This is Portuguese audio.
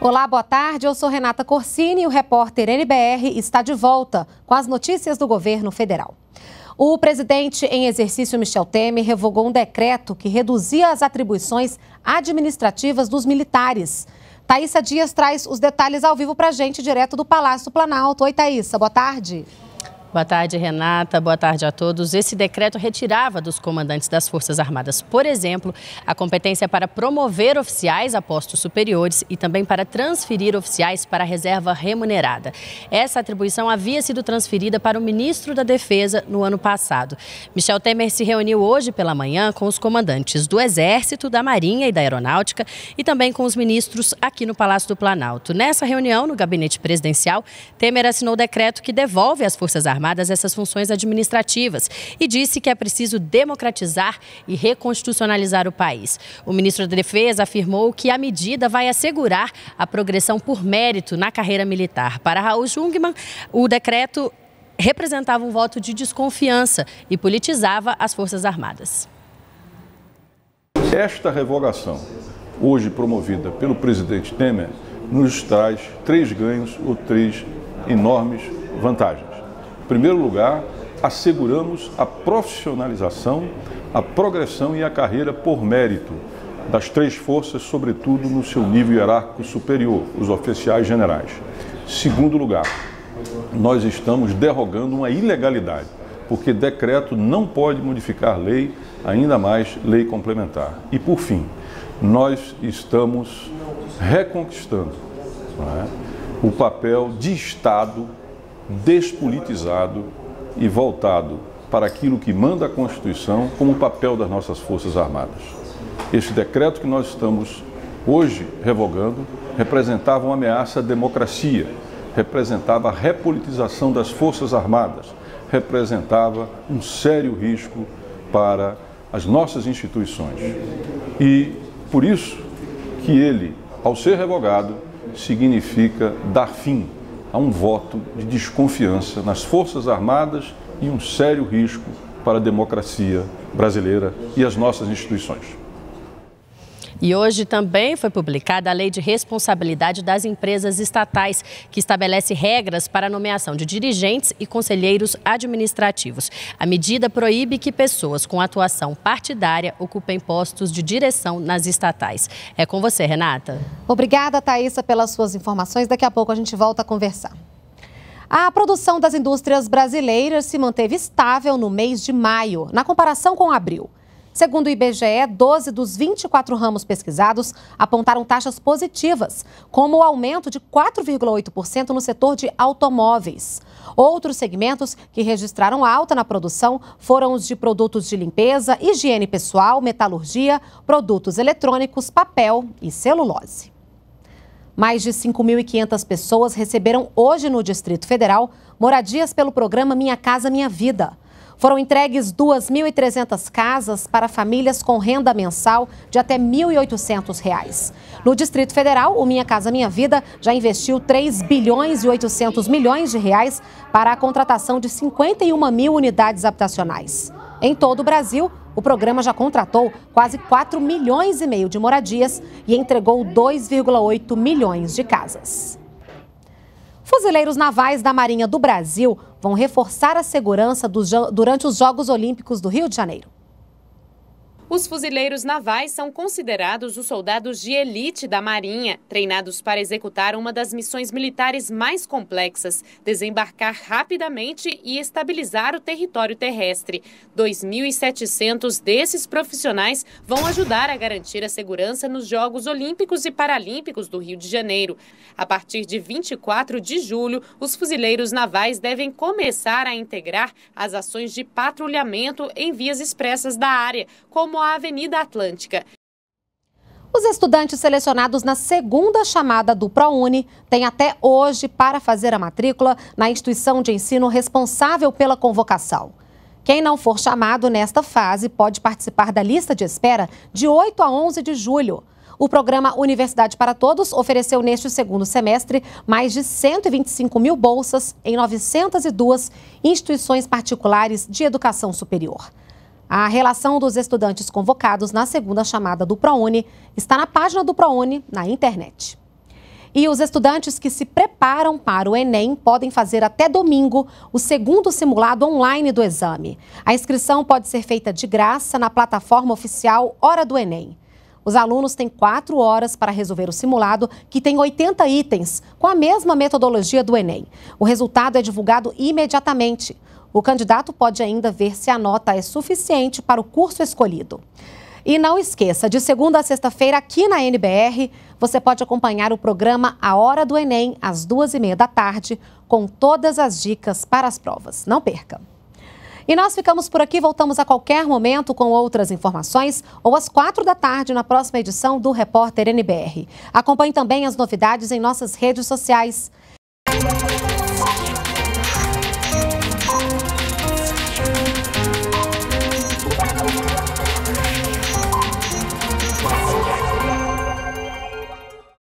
Olá, boa tarde. Eu sou Renata Corsini e o repórter NBR está de volta com as notícias do governo federal. O presidente em exercício Michel Temer revogou um decreto que reduzia as atribuições administrativas dos militares. Thaisa Dias traz os detalhes ao vivo para a gente, direto do Palácio Planalto. Oi, Thaisa, boa tarde. Boa tarde. Boa tarde, Renata. Boa tarde a todos. Esse decreto retirava dos comandantes das Forças Armadas, por exemplo, a competência para promover oficiais a postos superiores e também para transferir oficiais para a reserva remunerada. Essa atribuição havia sido transferida para o ministro da Defesa no ano passado. Michel Temer se reuniu hoje pela manhã com os comandantes do Exército, da Marinha e da Aeronáutica e também com os ministros aqui no Palácio do Planalto. Nessa reunião, no gabinete presidencial, Temer assinou o decreto que devolve as Forças Armadas Armadas essas funções administrativas e disse que é preciso democratizar e reconstitucionalizar o país. O ministro da Defesa afirmou que a medida vai assegurar a progressão por mérito na carreira militar. Para Raul Jungmann, o decreto representava um voto de desconfiança e politizava as Forças Armadas. Esta revogação, hoje promovida pelo presidente Temer, nos traz três ganhos ou três enormes vantagens primeiro lugar, asseguramos a profissionalização, a progressão e a carreira por mérito das três forças, sobretudo no seu nível hierárquico superior, os oficiais generais. Segundo lugar, nós estamos derrogando uma ilegalidade, porque decreto não pode modificar lei, ainda mais lei complementar. E por fim, nós estamos reconquistando é? o papel de Estado despolitizado e voltado para aquilo que manda a Constituição como papel das nossas Forças Armadas. Este decreto que nós estamos hoje revogando representava uma ameaça à democracia, representava a repolitização das Forças Armadas, representava um sério risco para as nossas instituições. E por isso que ele, ao ser revogado, significa dar fim a um voto de desconfiança nas Forças Armadas e um sério risco para a democracia brasileira e as nossas instituições. E hoje também foi publicada a Lei de Responsabilidade das Empresas Estatais, que estabelece regras para a nomeação de dirigentes e conselheiros administrativos. A medida proíbe que pessoas com atuação partidária ocupem postos de direção nas estatais. É com você, Renata. Obrigada, Thaisa, pelas suas informações. Daqui a pouco a gente volta a conversar. A produção das indústrias brasileiras se manteve estável no mês de maio, na comparação com abril. Segundo o IBGE, 12 dos 24 ramos pesquisados apontaram taxas positivas, como o aumento de 4,8% no setor de automóveis. Outros segmentos que registraram alta na produção foram os de produtos de limpeza, higiene pessoal, metalurgia, produtos eletrônicos, papel e celulose. Mais de 5.500 pessoas receberam hoje no Distrito Federal moradias pelo programa Minha Casa Minha Vida. Foram entregues 2.300 casas para famílias com renda mensal de até R$ 1.800. No Distrito Federal, o Minha Casa Minha Vida já investiu 3 bilhões e 800 milhões de reais para a contratação de 51 mil unidades habitacionais. Em todo o Brasil, o programa já contratou quase 4 milhões e meio de moradias e entregou 2,8 milhões de casas. Fuzileiros navais da Marinha do Brasil vão reforçar a segurança dos, durante os Jogos Olímpicos do Rio de Janeiro. Os fuzileiros navais são considerados os soldados de elite da Marinha, treinados para executar uma das missões militares mais complexas, desembarcar rapidamente e estabilizar o território terrestre. 2.700 desses profissionais vão ajudar a garantir a segurança nos Jogos Olímpicos e Paralímpicos do Rio de Janeiro. A partir de 24 de julho, os fuzileiros navais devem começar a integrar as ações de patrulhamento em vias expressas da área, como à Avenida Atlântica. Os estudantes selecionados na segunda chamada do ProUni têm até hoje para fazer a matrícula na instituição de ensino responsável pela convocação. Quem não for chamado nesta fase pode participar da lista de espera de 8 a 11 de julho. O programa Universidade para Todos ofereceu neste segundo semestre mais de 125 mil bolsas em 902 instituições particulares de educação superior. A relação dos estudantes convocados na segunda chamada do ProUni está na página do ProUni na internet. E os estudantes que se preparam para o Enem podem fazer até domingo o segundo simulado online do exame. A inscrição pode ser feita de graça na plataforma oficial Hora do Enem. Os alunos têm quatro horas para resolver o simulado, que tem 80 itens, com a mesma metodologia do Enem. O resultado é divulgado imediatamente. O candidato pode ainda ver se a nota é suficiente para o curso escolhido. E não esqueça, de segunda a sexta-feira, aqui na NBR, você pode acompanhar o programa A Hora do Enem, às duas e meia da tarde, com todas as dicas para as provas. Não perca! E nós ficamos por aqui, voltamos a qualquer momento com outras informações ou às quatro da tarde na próxima edição do Repórter NBR. Acompanhe também as novidades em nossas redes sociais.